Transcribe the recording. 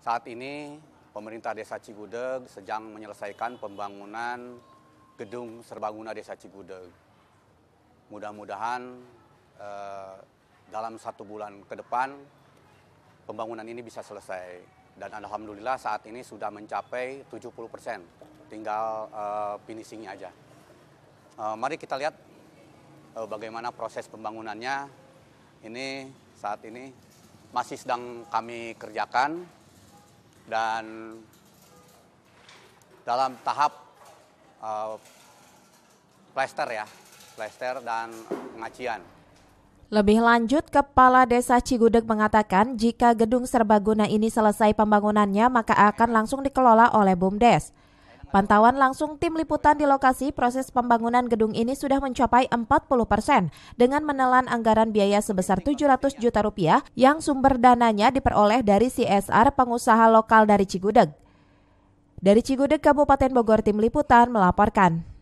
Saat ini pemerintah desa Cigudeg sedang menyelesaikan pembangunan gedung serbaguna desa Cigudeg. Mudah-mudahan eh, dalam satu bulan ke depan pembangunan ini bisa selesai. Dan Alhamdulillah saat ini sudah mencapai 70 persen, tinggal eh, finishingnya aja. Eh, mari kita lihat eh, bagaimana proses pembangunannya. Ini saat ini masih sedang kami kerjakan dan dalam tahap uh, plester ya, plester dan pengacian. Lebih lanjut, Kepala Desa Cigudeg mengatakan jika gedung serbaguna ini selesai pembangunannya maka akan langsung dikelola oleh BUMDes. Pantauan langsung tim liputan di lokasi proses pembangunan gedung ini sudah mencapai 40 persen dengan menelan anggaran biaya sebesar 700 juta rupiah yang sumber dananya diperoleh dari CSR pengusaha lokal dari Cigudeg. Dari Cigudeg, Kabupaten Bogor, Tim Liputan melaporkan.